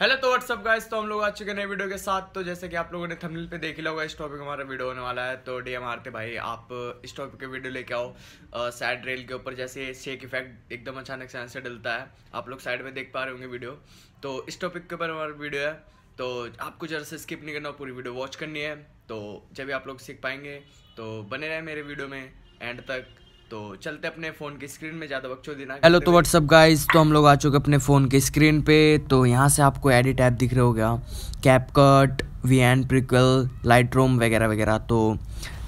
hello तो WhatsApp guys तो हम लोग आ चुके नए वीडियो के साथ तो जैसे कि आप लोगों ने थंबनेल पे देख लिया होगा इस टॉपिक हमारा वीडियो होने वाला है तो डी एम आरते भाई आप इस टॉपिक के वीडियो लेके आओ साइड रेल के ऊपर जैसे शेक इफेक्ट एकदम अचानक से आंसर डलता है आप लोग साइड में देख पा रहे होंगे वीडियो तो इस टॉपिक के ऊपर हमारा वीडियो है तो आपको जरा से स्किप नहीं करना पूरी वीडियो वॉच करनी है तो जब भी आप लोग सीख पाएंगे तो बने रहें मेरे वीडियो में एंड तक तो चलते अपने फ़ोन की स्क्रीन में ज़्यादा बक्चो देना हेलो तो व्हाट्सअप गाइस तो हम लोग आ चुके अपने फ़ोन के स्क्रीन पे तो यहाँ से आपको एडिट ऐप दिख रहे हो गया कैपकट वी एन प्रिकल लाइट रूम वगैरह वगैरह तो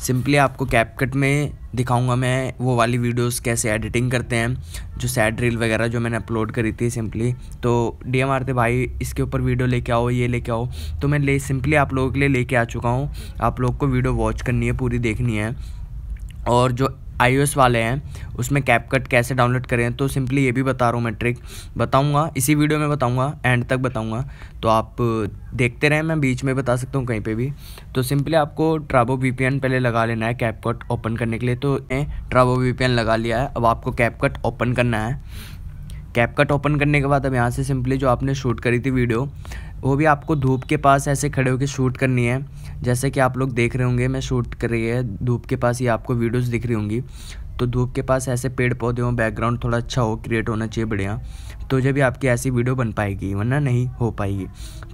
सिंपली आपको कैपकट में दिखाऊंगा मैं वो वाली वीडियोस कैसे एडिटिंग करते हैं जो सैड रील वगैरह जो मैंने अपलोड करी थी सिंपली तो डी एम आरते भाई इसके ऊपर वीडियो लेके आओ ये लेके आओ तो मैं ले सिंपली आप लोगों के लिए लेके आ चुका हूँ आप लोग को वीडियो वॉच करनी है पूरी देखनी है और जो आई वाले हैं उसमें कैपकट कैसे डाउनलोड करें तो सिंपली ये भी बता रहा हूँ मैं ट्रिक बताऊँगा इसी वीडियो में बताऊँगा एंड तक बताऊँगा तो आप देखते रहें मैं बीच में बता सकता हूँ कहीं पे भी तो सिंपली आपको ट्राबो वी पहले लगा लेना है कैपकट ओपन करने के लिए तो ट्राबो वी लगा लिया है अब आपको कैपकट ओपन करना है कैपकट ओपन करने के बाद अब यहाँ से सिंपली जो आपने शूट करी थी वीडियो वो भी आपको धूप के पास ऐसे खड़े होकर शूट करनी है जैसे कि आप लोग देख रहे होंगे मैं शूट कर रही है धूप के पास ही आपको वीडियोस दिख रही होंगी तो धूप के पास ऐसे पेड़ पौधे हों बैकग्राउंड थोड़ा अच्छा हो क्रिएट होना चाहिए बढ़िया तो जब भी आपकी ऐसी वीडियो बन पाएगी वरना नहीं हो पाएगी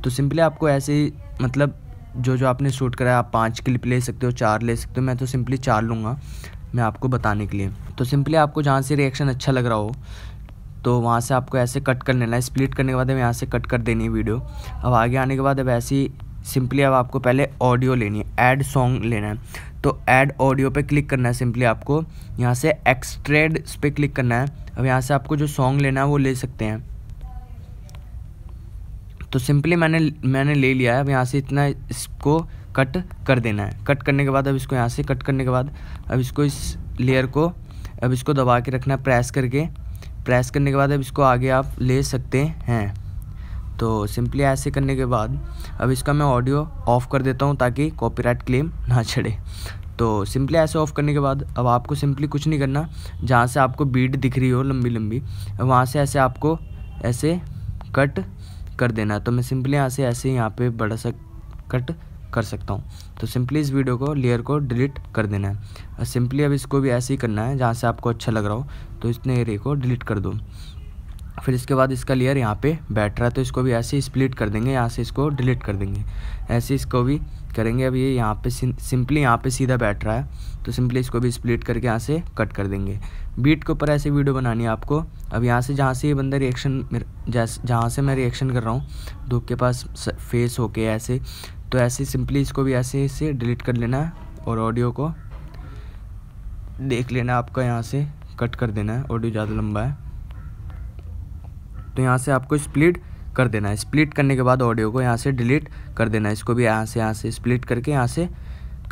तो सिंपली आपको ऐसे मतलब जो जो आपने शूट कराया आप पाँच क्लिप ले सकते हो चार ले सकते हो मैं तो सिंपली चार लूँगा मैं आपको बताने के लिए तो सिंपली आपको जहाँ से रिएक्शन अच्छा लग रहा हो तो वहाँ से आपको ऐसे कट कर लेना है स्प्लिट करने के बाद अब यहाँ से कट कर देनी है वीडियो अब आगे आने के बाद अब ऐसी सिंपली अब आपको पहले ऑडियो लेनी है ऐड सॉन्ग लेना है तो ऐड ऑडियो पे क्लिक करना है सिंपली आपको यहाँ से एक्सट्रेड पे क्लिक करना है अब यहाँ से आपको जो सॉन्ग लेना है वो ले सकते हैं तो सिंपली मैंने मैंने ले लिया है अब यहाँ से इतना इसको कट कर देना है कट करने के बाद अब इसको यहाँ से कट करने के बाद अब इसको इस लेयर को अब इसको दबा के रखना है प्रेस करके प्रेस करने के बाद अब इसको आगे आप ले सकते हैं तो सिंपली ऐसे करने के बाद अब इसका मैं ऑडियो ऑफ़ कर देता हूँ ताकि कॉपीराइट क्लेम ना चढ़े तो सिंपली ऐसे ऑफ़ करने के बाद अब आपको सिंपली कुछ नहीं करना जहाँ से आपको बीट दिख रही हो लंबी लंबी वहाँ से ऐसे आपको ऐसे कट कर देना तो मैं सिंपली यहाँ से ऐसे यहाँ पे बड़ा सा कट कर सकता हूँ तो सिंपली इस वीडियो को लेयर को डिलीट कर देना है और सिंपली अब इसको भी ऐसे ही करना है जहाँ से आपको अच्छा लग रहा हो तो इसने एरिए को डिलीट कर दो फिर इसके बाद इसका लेयर यहाँ पे बैठ रहा है तो इसको भी ऐसे स्प्लिट कर देंगे यहाँ से इसको डिलीट कर देंगे ऐसे इसको भी करेंगे अब ये यह यहाँ पे सिंपली यहाँ पे सीधा बैठ रहा है तो सिंपली इसको भी स्प्लिट करके यहाँ से कट कर देंगे बीट के ऊपर ऐसे वीडियो बनानी है आपको अब यहाँ से जहाँ से ये बंदा रिएक्शन जैसे जहाँ से मैं रिएक्शन कर रहा हूँ धूप के पास फेस के ऐसे तो ऐसे सिंपली इसको भी ऐसे ऐसे डिलीट कर लेना है और ऑडियो को देख लेना आपका यहाँ से कट कर देना है ऑडियो ज़्यादा लंबा है तो यहाँ से आपको स्प्लिट कर देना है स्प्लिट करने के बाद ऑडियो को यहाँ से डिलीट कर देना है इसको भी यहाँ से यहाँ से स्प्लिट करके यहाँ से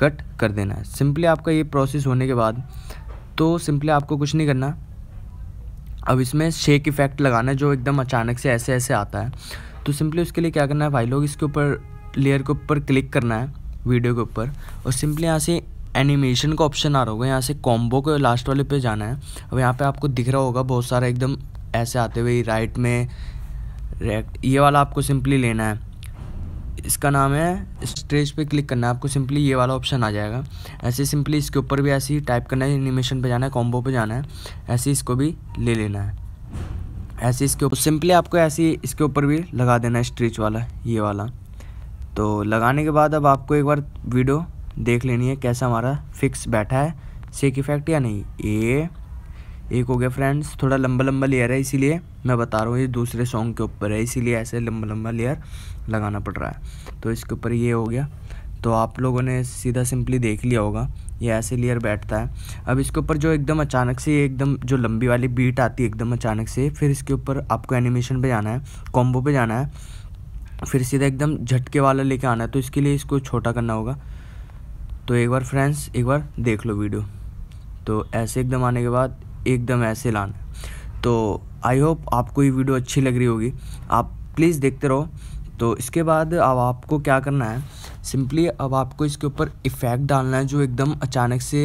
कट कर देना है सिंपली आपका ये प्रोसेस होने के बाद तो सिंपली आपको कुछ नहीं करना अब इसमें शेक इफ़ेक्ट लगाना है जो एकदम अचानक से ऐसे ऐसे आता है तो सिंपली उसके लिए क्या करना है भाई लोग इसके ऊपर लेयर के ऊपर क्लिक करना है वीडियो के ऊपर और सिंपली यहाँ से एनिमेशन का ऑप्शन आ रहा होगा यहाँ से कॉम्बो के लास्ट वाले पे जाना है अब यहाँ पे आपको दिख रहा होगा बहुत सारा एकदम ऐसे आते हुए राइट में रेक्ट ये वाला आपको सिंपली लेना है इसका नाम है स्ट्रेच पे क्लिक करना है आपको सिंपली ये वाला ऑप्शन आ जाएगा ऐसे सिंपली इसके ऊपर भी ऐसे ही टाइप करना है एनिमेशन पे जाना है कॉम्बो पे जाना है ऐसे इसको भी ले लेना है ऐसे इसके ऊपर सिंपली आपको ऐसे इसके ऊपर भी लगा देना है स्ट्रेच वाला ये वाला तो लगाने के बाद अब आपको एक बार वीडियो देख लेनी है कैसा हमारा फिक्स बैठा है सेक इफेक्ट या नहीं ये एक हो गया फ्रेंड्स थोड़ा लंबा लंबा लेयर है इसीलिए मैं बता रहा हूँ ये दूसरे सॉन्ग के ऊपर है इसीलिए ऐसे लंबा लंबा लेयर लगाना पड़ रहा है तो इसके ऊपर ये हो गया तो आप लोगों ने सीधा सिंपली देख लिया होगा ये ऐसे लेयर बैठता है अब इसके ऊपर जो एकदम अचानक से एकदम जो लंबी वाली बीट आती है एकदम अचानक से फिर इसके ऊपर आपको एनिमेशन पर जाना है कॉम्बो पर जाना है फिर सीधा एकदम झटके वाला लेके आना है तो इसके लिए इसको छोटा करना होगा तो एक बार फ्रेंड्स एक बार देख लो वीडियो तो ऐसे एकदम आने के बाद एकदम ऐसे लाना तो आई होप आपको ये वीडियो अच्छी लग रही होगी आप प्लीज़ देखते रहो तो इसके बाद अब आपको क्या करना है सिंपली अब आपको इसके ऊपर इफ़ेक्ट डालना है जो एकदम अचानक से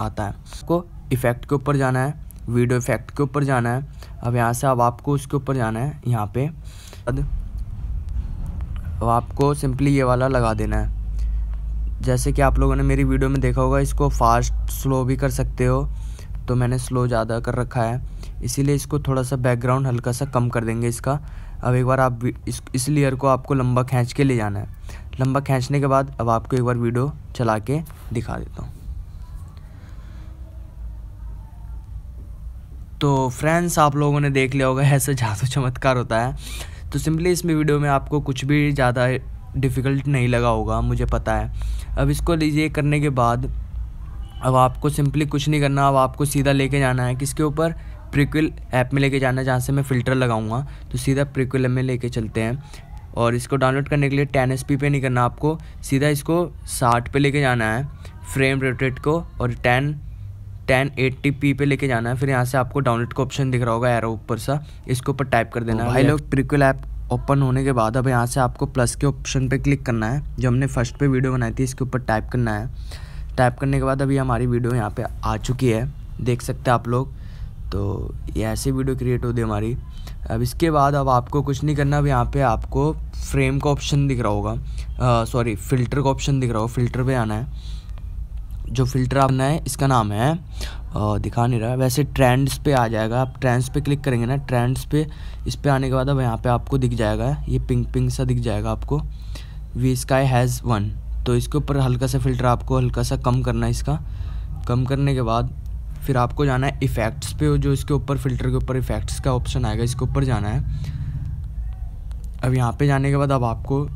आता है आपको इफ़ेक्ट के ऊपर जाना है वीडियो इफेक्ट के ऊपर जाना है अब यहाँ से अब आपको उसके ऊपर जाना है यहाँ पे अब आपको सिंपली ये वाला लगा देना है जैसे कि आप लोगों ने मेरी वीडियो में देखा होगा इसको फास्ट स्लो भी कर सकते हो तो मैंने स्लो ज़्यादा कर रखा है इसीलिए इसको थोड़ा सा बैकग्राउंड हल्का सा कम कर देंगे इसका अब एक बार आप इस इस लेयर को आपको लंबा खींच के ले जाना है लंबा खींचने के बाद अब आपको एक बार वीडियो चला के दिखा देता हूँ तो फ्रेंड्स आप लोगों ने देख लिया होगा ऐसा जादू चमत्कार होता है तो सिंपली इसमें वीडियो में आपको कुछ भी ज़्यादा डिफ़िकल्ट नहीं लगा होगा मुझे पता है अब इसको लीजिए करने के बाद अब आपको सिंपली कुछ नहीं करना अब आपको सीधा लेके जाना है किसके ऊपर प्रिक्विल ऐप में लेके जाना है जहाँ से मैं फ़िल्टर लगाऊंगा तो सीधा प्रिक्विल में लेके चलते हैं और इसको डाउनलोड करने के लिए टेन एस पे नहीं करना आपको सीधा इसको साठ पे लेके जाना है फ्रेम रेटेड को और टेन टेन एट्टी पी पे लेके जाना है फिर यहाँ से आपको डाउनलोड का ऑप्शन दिख रहा होगा एरो ऊपर सा इसके ऊपर टाइप कर देना है भाई लोग प्रिक्विल ऐप ओपन होने के बाद अब यहाँ से आपको प्लस के ऑप्शन पे क्लिक करना है जो हमने फर्स्ट पे वीडियो बनाई थी इसके ऊपर टाइप करना है टाइप करने के बाद अभी हमारी वीडियो यहाँ पे आ चुकी है देख सकते हैं आप लोग तो ये ऐसी वीडियो क्रिएट होती है हमारी अब इसके बाद अब आपको कुछ नहीं करना अब यहाँ पे आपको फ्रेम का ऑप्शन दिख रहा होगा सॉरी फ़िल्टर का ऑप्शन दिख रहा होगा फ़िल्टर पे आना है जो फ़िल्टर आपना है इसका नाम है दिखा नहीं रहा वैसे ट्रेंड्स पे आ जाएगा आप ट्रेंड्स पे क्लिक करेंगे ना ट्रेंड्स पे इस पर आने के बाद अब यहाँ पे आपको दिख जाएगा ये पिंक पिंक सा दिख जाएगा आपको वी स्काई हैज़ वन तो इसके ऊपर हल्का सा फिल्टर आपको हल्का सा कम करना है इसका कम करने के बाद फिर आपको जाना है इफ़ेक्ट्स पे जो इसके ऊपर फिल्टर के ऊपर इफ़ेक्ट्स का ऑप्शन आएगा इसके ऊपर जाना है अब यहाँ पे जाने के बाद अब आपको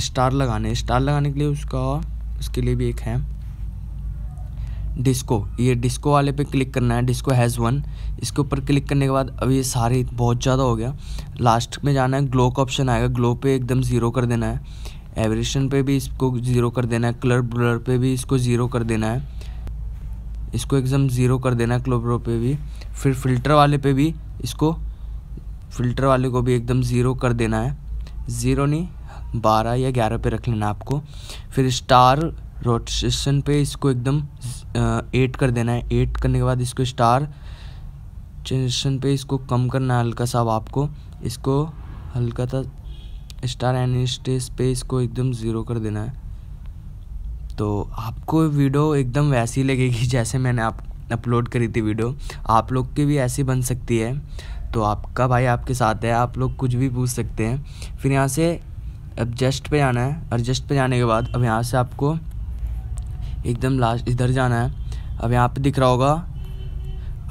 स्टार लगाने स्टार लगाने के लिए उसका उसके लिए भी एक है डिस्को ये डिस्को वाले पे क्लिक करना है डिस्को हैज़ वन इसके ऊपर क्लिक करने के बाद अब ये सारे बहुत ज़्यादा हो गया लास्ट में जाना है ग्लो का ऑप्शन आएगा ग्लो पे एकदम ज़ीरो कर देना है एवरेशन पे भी इसको ज़ीरो कर देना है कलर ब्लर पे भी इसको ज़ीरो कर देना है इसको एकदम ज़ीरो कर देना है क्लोब्रो पे भी फिर फिल्टर वाले पे भी इसको फिल्टर वाले को भी एकदम ज़ीरो कर देना है ज़ीरो नहीं बारह या ग्यारह पे रख लेना आपको फिर स्टार रोटेशन पे इसको एकदम एट कर देना है एट करने के बाद इसको स्टार जनरेशन पे इसको कम करना है हल्का सा आपको इसको हल्का सा स्टार एंड स्पेस को एकदम ज़ीरो कर देना है तो आपको वीडियो एकदम वैसी लगेगी जैसे मैंने आप अपलोड करी थी वीडियो आप लोग की भी ऐसी बन सकती है तो आपका भाई आपके साथ है आप लोग कुछ भी पूछ सकते हैं फिर यहाँ से एडजस्ट पे जाना है एडजस्ट पे जाने के बाद अब यहाँ से आपको एकदम लास्ट इधर जाना है अब यहाँ पे दिख रहा होगा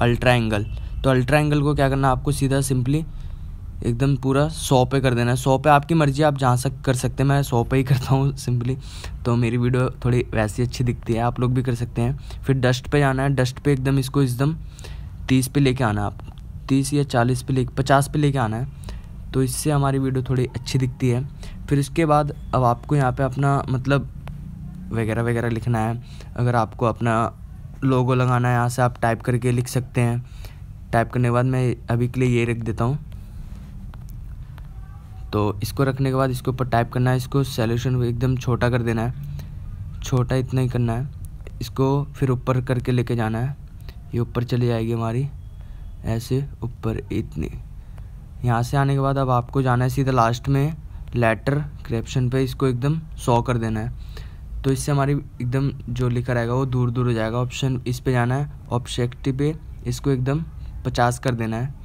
अल्ट्रा एंगल तो अल्ट्रा एंगल को क्या करना है आपको सीधा सिंपली एकदम पूरा सौ पे कर देना है सौ पे आपकी मर्ज़ी आप जहाँ तक कर सकते हैं मैं सौ पे ही करता हूँ सिंपली तो मेरी वीडियो थोड़ी वैसी अच्छी दिखती है आप लोग भी कर सकते हैं फिर डस्ट पे जाना है डस्ट पे एकदम इसको एकदम तीस पे लेके आना है आप तीस या चालीस पे ले पचास पे लेके आना है तो इससे हमारी वीडियो थोड़ी अच्छी दिखती है फिर इसके बाद अब आपको यहाँ पर अपना मतलब वगैरह वगैरह लिखना है अगर आपको अपना लोगो लगाना है यहाँ से आप टाइप करके लिख सकते हैं टाइप करने के बाद मैं अभी के लिए ये रख देता हूँ तो इसको रखने के बाद इसके ऊपर टाइप करना है इसको सेल्यूशन एकदम छोटा कर देना है छोटा इतना ही करना है इसको फिर ऊपर करके लेके जाना है ये ऊपर चली जाएगी हमारी ऐसे ऊपर इतनी यहाँ से आने के बाद अब आपको जाना है सीधा लास्ट में लेटर क्रेप्शन पे इसको एकदम सौ कर देना है तो इससे हमारी एकदम जो लिखा रहेगा वो दूर दूर हो जाएगा ऑप्शन इस पे जाना है ऑब्जेक्टिव पे इसको एकदम पचास कर देना है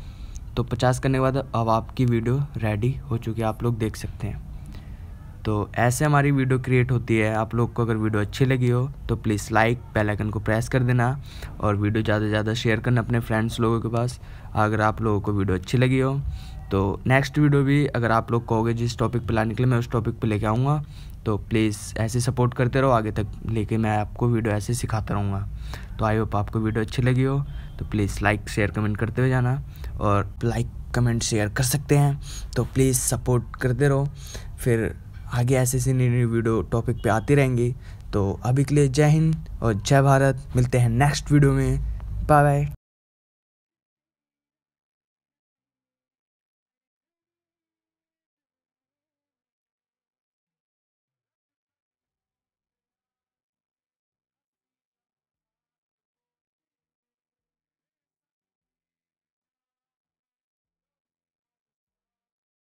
तो पचास करने के बाद अब आपकी वीडियो रेडी हो चुकी है आप लोग देख सकते हैं तो ऐसे हमारी वीडियो क्रिएट होती है आप लोग को अगर वीडियो अच्छी लगी हो तो प्लीज़ लाइक बेल आइकन को प्रेस कर देना और वीडियो ज़्यादा से ज़्यादा शेयर करना अपने फ्रेंड्स लोगों के पास अगर आप लोगों को वीडियो अच्छी लगी हो तो नेक्स्ट वीडियो भी अगर आप लोग कहोगे जिस टॉपिक पर लाने के लिए मैं उस टॉपिक पर लेके आऊँगा तो प्लीज़ ऐसे सपोर्ट करते रहो आगे तक लेके मैं आपको वीडियो ऐसे सिखाता रहूँगा तो आई होप आपको वीडियो अच्छी लगी हो तो प्लीज़ लाइक शेयर कमेंट करते हुए जाना और लाइक कमेंट शेयर कर सकते हैं तो प्लीज़ सपोर्ट करते रहो फिर आगे ऐसे ऐसी नई नई वीडियो टॉपिक पे आती रहेंगी तो अभी के लिए जय हिंद और जय भारत मिलते हैं नेक्स्ट वीडियो में बाय बाय